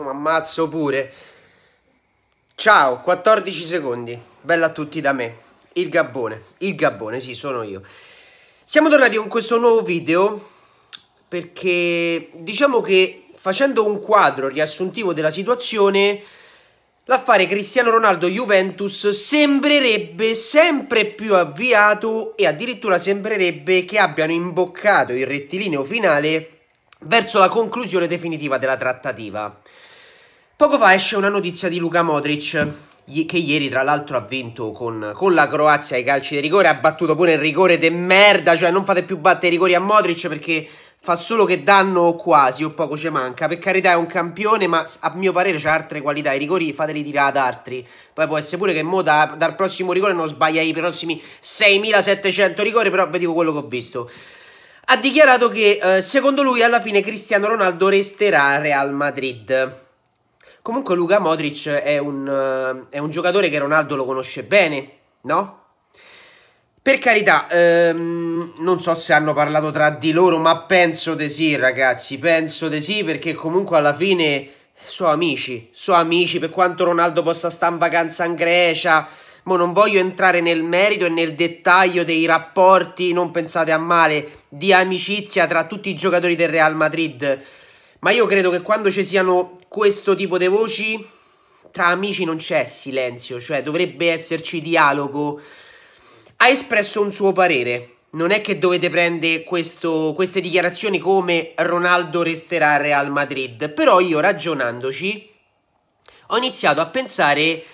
mi ammazzo pure. Ciao, 14 secondi. Bella a tutti da me. Il gabbone. Il gabbone, sì, sono io. Siamo tornati con questo nuovo video perché diciamo che facendo un quadro riassuntivo della situazione l'affare Cristiano Ronaldo Juventus sembrerebbe sempre più avviato e addirittura sembrerebbe che abbiano imboccato il rettilineo finale verso la conclusione definitiva della trattativa. Poco fa esce una notizia di Luca Modric, che ieri tra l'altro ha vinto con, con, la Croazia ai calci di rigore, ha battuto pure il rigore de merda, cioè non fate più battere i rigori a Modric perché fa solo che danno quasi o poco ci manca, per carità è un campione ma a mio parere c'ha altre qualità, i rigori fateli tirare ad altri, poi può essere pure che mo da, dal prossimo rigore non sbaglia i prossimi 6700 rigori, però vi dico quello che ho visto ha dichiarato che eh, secondo lui alla fine Cristiano Ronaldo resterà a Real Madrid. Comunque Luca Modric è un, eh, è un, giocatore che Ronaldo lo conosce bene, no? Per carità, ehm, non so se hanno parlato tra di loro, ma penso di sì ragazzi, penso di sì perché comunque alla fine sono amici, sono amici per quanto Ronaldo possa stare in vacanza in Grecia, Mo non voglio entrare nel merito e nel dettaglio dei rapporti, non pensate a male, di amicizia tra tutti i giocatori del Real Madrid. Ma io credo che quando ci siano questo tipo di voci, tra amici non c'è silenzio, cioè dovrebbe esserci dialogo. Ha espresso un suo parere. Non è che dovete prendere questo, queste dichiarazioni come Ronaldo resterà al Real Madrid. Però io ragionandoci ho iniziato a pensare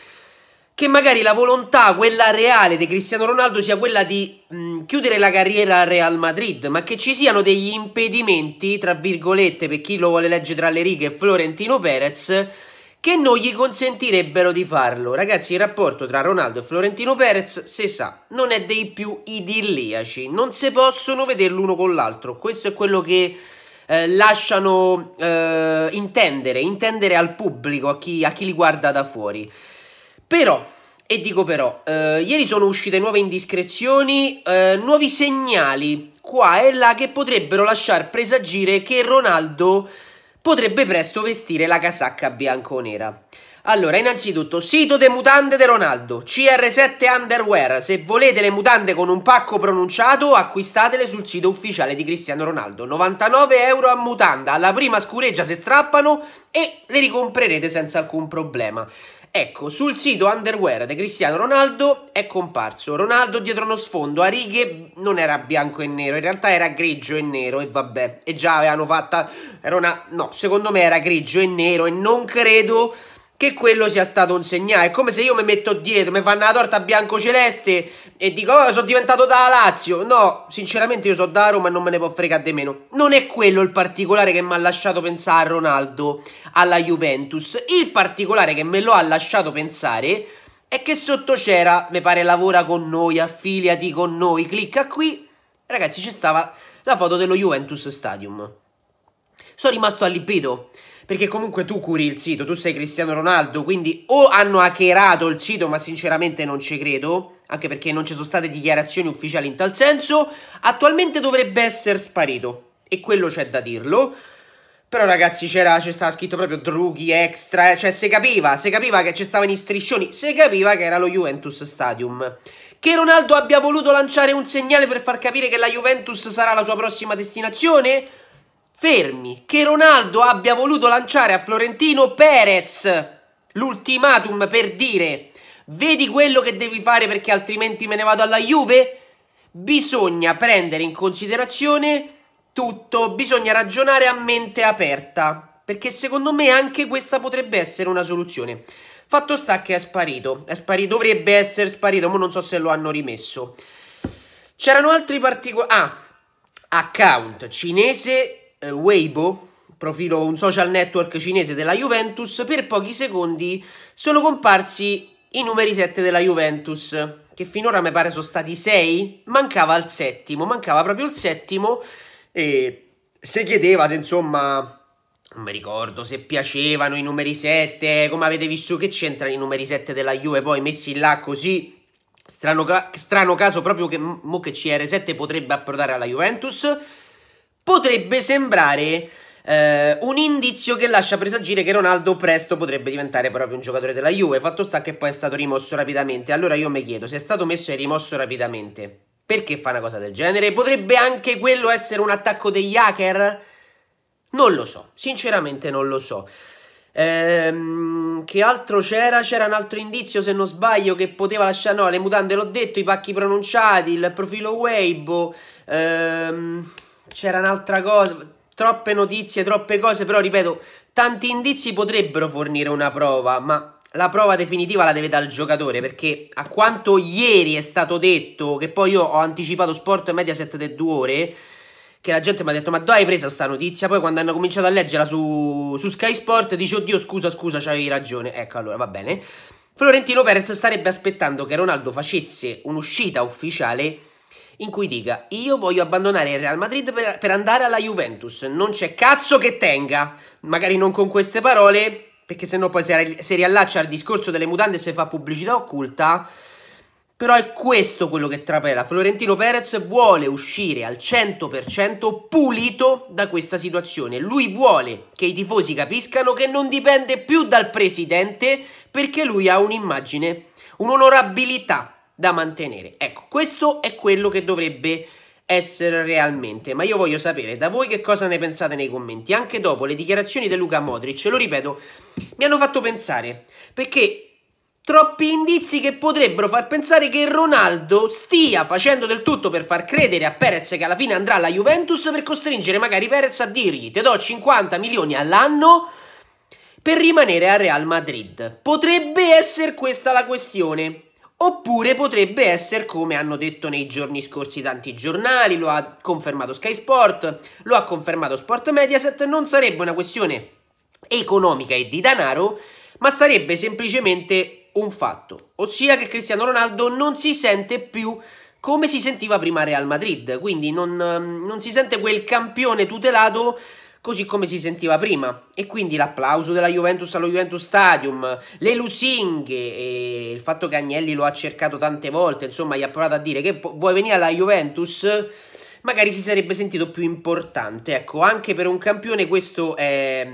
che magari la volontà, quella reale di Cristiano Ronaldo sia quella di mh, mm, chiudere la carriera al Real Madrid, ma che ci siano degli impedimenti, tra virgolette, per chi lo vuole leggere tra le righe, Florentino Perez, che non gli consentirebbero di farlo. Ragazzi, il rapporto tra Ronaldo e Florentino Perez, se sa, non è dei più idilliaci, non si possono vedere l'uno con l'altro. Questo è quello che eh, lasciano eh, intendere, intendere al pubblico, a chi, a chi li guarda da fuori. Però, e dico però, eh, ieri sono uscite nuove indiscrezioni, eh, nuovi segnali qua e là che potrebbero lasciar presagire che Ronaldo potrebbe presto vestire la casacca bianconera. Allora, innanzitutto, sito de mutande de Ronaldo, CR7 Underwear. Se volete le mutande con un pacco pronunciato, acquistatele sul sito ufficiale di Cristiano Ronaldo. 99 euro a mutanda, alla prima scureggia se strappano e le ricomprerete senza alcun problema. Ecco, sul sito underwear di Cristiano Ronaldo è comparso Ronaldo dietro uno sfondo a righe, non era bianco e nero, in realtà era grigio e nero e vabbè, e già avevano fatta, era una, no, secondo me era grigio e nero e non credo che quello sia stato un segnale. È come se io mi metto dietro, mi fanno la torta bianco-celeste e dico, oh, sono diventato da Lazio. No, sinceramente io sono da Roma e non me ne può fregare di meno. Non è quello il particolare che mi ha lasciato pensare a Ronaldo alla Juventus. Il particolare che me lo ha lasciato pensare è che sotto c'era, mi pare, lavora con noi, affiliati con noi, clicca qui. Ragazzi, ci stava la foto dello Juventus Stadium. Sono rimasto allibito. Perché comunque tu curi il sito, tu sei Cristiano Ronaldo, quindi o hanno hackerato il sito, ma sinceramente non ci credo, anche perché non ci sono state dichiarazioni ufficiali in tal senso, attualmente dovrebbe essere sparito. E quello c'è da dirlo. Però ragazzi c'era, c'è stava scritto proprio drughi extra, eh, cioè se capiva, se capiva che ci stavano i striscioni, se capiva che era lo Juventus Stadium. Che Ronaldo abbia voluto lanciare un segnale per far capire che la Juventus sarà la sua prossima destinazione? fermi che Ronaldo abbia voluto lanciare a Florentino Perez l'ultimatum per dire vedi quello che devi fare perché altrimenti me ne vado alla Juve? Bisogna prendere in considerazione tutto, bisogna ragionare a mente aperta, perché secondo me anche questa potrebbe essere una soluzione. Fatto sta che è sparito, è sparito dovrebbe essere sparito, ma non so se lo hanno rimesso. C'erano altri particolari... Ah, account cinese eh, Weibo, profilo un social network cinese della Juventus, per pochi secondi sono comparsi i numeri 7 della Juventus, che finora mi pare sono stati 6, mancava il settimo, mancava proprio il settimo e se chiedeva se insomma non mi ricordo se piacevano i numeri 7, come avete visto che c'entrano i numeri 7 della Juve poi messi là così strano, strano caso proprio che mo che CR7 potrebbe approdare alla Juventus potrebbe sembrare eh, un indizio che lascia presagire che Ronaldo presto potrebbe diventare proprio un giocatore della Juve. Fatto sta che poi è stato rimosso rapidamente. Allora io mi chiedo, se è stato messo e rimosso rapidamente, perché fa una cosa del genere? Potrebbe anche quello essere un attacco degli hacker? Non lo so, sinceramente non lo so. Ehm, che altro c'era? C'era un altro indizio, se non sbaglio, che poteva lasciare... No, le mutande l'ho detto, i pacchi pronunciati, il profilo Weibo... Ehm c'era un'altra cosa, troppe notizie, troppe cose, però ripeto, tanti indizi potrebbero fornire una prova, ma la prova definitiva la deve dare il giocatore perché a quanto ieri è stato detto, che poi io ho anticipato Sport Mediaset di due ore, che la gente mi ha detto ma dove hai preso questa notizia? Poi quando hanno cominciato a leggerla su, su Sky Sport dice oddio scusa scusa c'avevi ragione, ecco allora va bene. Florentino Perez starebbe aspettando che Ronaldo facesse un'uscita ufficiale in cui dica io voglio abbandonare il Real Madrid per, per andare alla Juventus, non c'è cazzo che tenga, magari non con queste parole, perché sennò poi si riallaccia al discorso delle mutande e se fa pubblicità occulta. Però è questo quello che trapela. Florentino Perez vuole uscire al 100% pulito da questa situazione. Lui vuole che i tifosi capiscano che non dipende più dal presidente perché lui ha un'immagine, un'onorabilità da mantenere. Ecco, questo è quello che dovrebbe essere realmente, ma io voglio sapere da voi che cosa ne pensate nei commenti, anche dopo le dichiarazioni di Luca Modric, lo ripeto, mi hanno fatto pensare, perché troppi indizi che potrebbero far pensare che Ronaldo stia facendo del tutto per far credere a Perez che alla fine andrà alla Juventus per costringere magari Perez a dirgli te do 50 milioni all'anno per rimanere a Real Madrid. Potrebbe essere questa la questione. Oppure potrebbe essere, come hanno detto nei giorni scorsi tanti giornali, lo ha confermato Sky Sport, lo ha confermato Sport Mediaset, non sarebbe una questione economica e di denaro, ma sarebbe semplicemente un fatto, ossia che Cristiano Ronaldo non si sente più come si sentiva prima Real Madrid, quindi non, non si sente quel campione tutelato così come si sentiva prima. E quindi l'applauso della Juventus allo Juventus Stadium, le lusinghe, il fatto che Agnelli lo ha cercato tante volte, insomma gli ha provato a dire che vuoi venire alla Juventus, magari si sarebbe sentito più importante. Ecco, anche per un campione questo è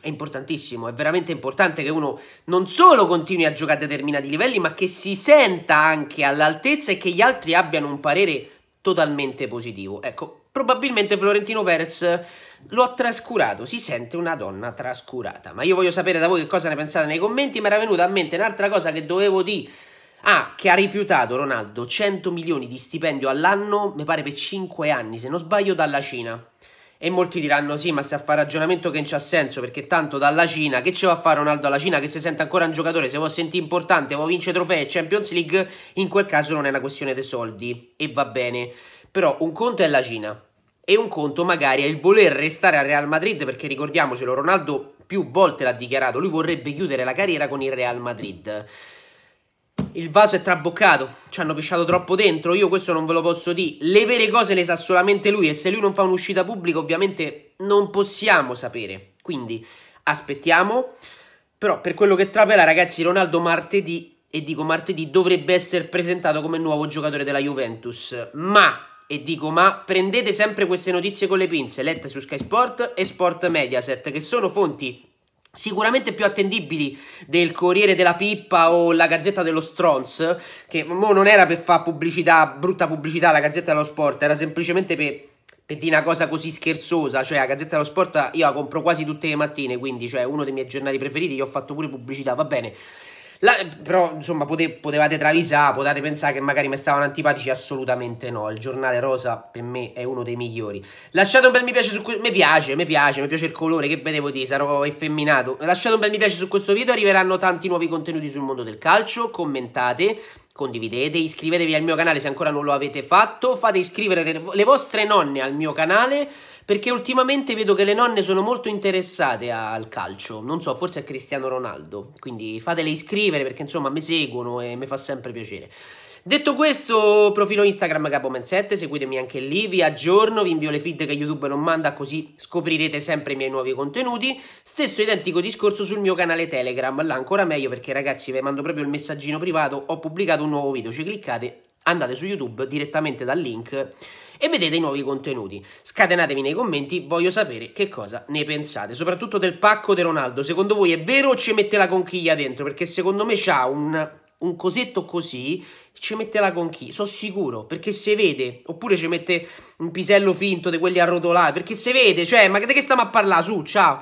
è importantissimo, è veramente importante che uno non solo continui a giocare a determinati livelli, ma che si senta anche all'altezza e che gli altri abbiano un parere totalmente positivo. Ecco, probabilmente Florentino Perez lo ha trascurato, si sente una donna trascurata. Ma io voglio sapere da voi che cosa ne pensate nei commenti, mi era venuta a mente un'altra cosa che dovevo dire. Ah, che ha rifiutato Ronaldo 100 milioni di stipendio all'anno, mi pare per 5 anni, se non sbaglio, dalla Cina. E molti diranno sì, ma se a fare ragionamento che non c'ha senso, perché tanto dalla Cina, che ci va a fare Ronaldo alla Cina che si sente ancora un giocatore, se vuole sentire importante, vuole vincere trofei e Champions League, in quel caso non è una questione dei soldi e va bene. Però un conto è la Cina e un conto magari è il voler restare al Real Madrid, perché ricordiamocelo, Ronaldo più volte l'ha dichiarato, lui vorrebbe chiudere la carriera con il Real Madrid il vaso è traboccato, ci hanno pisciato troppo dentro, io questo non ve lo posso dire. Le vere cose le sa solamente lui e se lui non fa un'uscita pubblica ovviamente non possiamo sapere. Quindi aspettiamo, però per quello che trapela ragazzi Ronaldo martedì, e dico martedì, dovrebbe essere presentato come nuovo giocatore della Juventus. Ma e dico ma prendete sempre queste notizie con le pinze lette su Sky Sport e Sport Mediaset che sono fonti sicuramente più attendibili del Corriere della Pippa o la Gazzetta dello Strons, che mo non era per fare pubblicità, brutta pubblicità alla Gazzetta dello Sport, era semplicemente per, per dire una cosa così scherzosa, cioè la Gazzetta dello Sport io la compro quasi tutte le mattine, quindi cioè uno dei miei giornali preferiti, gli ho fatto pure pubblicità, va bene. La, però, insomma, pote, potevate travisare, potete pensare che magari mi stavano antipatici, assolutamente no. Il giornale rosa per me è uno dei migliori. Lasciate un bel mi piace su questo. Mi piace, mi piace, mi piace il colore, che vedevo di, sarò effeminato. Lasciate un bel mi piace su questo video, arriveranno tanti nuovi contenuti sul mondo del calcio, commentate condividete, iscrivetevi al mio canale se ancora non lo avete fatto, fate iscrivere le, vostre nonne al mio canale perché ultimamente vedo che le nonne sono molto interessate al calcio, non so, forse a Cristiano Ronaldo, quindi fatele iscrivere perché insomma mi seguono e mi fa sempre piacere. Detto questo, profilo Instagram Capomensette, seguitemi anche lì, vi aggiorno, vi invio le feed che YouTube non manda così scoprirete sempre i miei nuovi contenuti. Stesso identico discorso sul mio canale Telegram, là ancora meglio perché ragazzi vi mando proprio il messaggino privato, ho pubblicato un nuovo video, ci cliccate, andate su YouTube direttamente dal link e vedete i nuovi contenuti. Scatenatevi nei commenti, voglio sapere che cosa ne pensate, soprattutto del pacco di Ronaldo. Secondo voi è vero o ci mette la conchiglia dentro? Perché secondo me c'ha un un cosetto così ci mette la conchiglia, sono sicuro, perché se vede, oppure ci mette un pisello finto di quelli arrotolati, perché se vede, cioè, ma che stiamo a parlare su, ciao!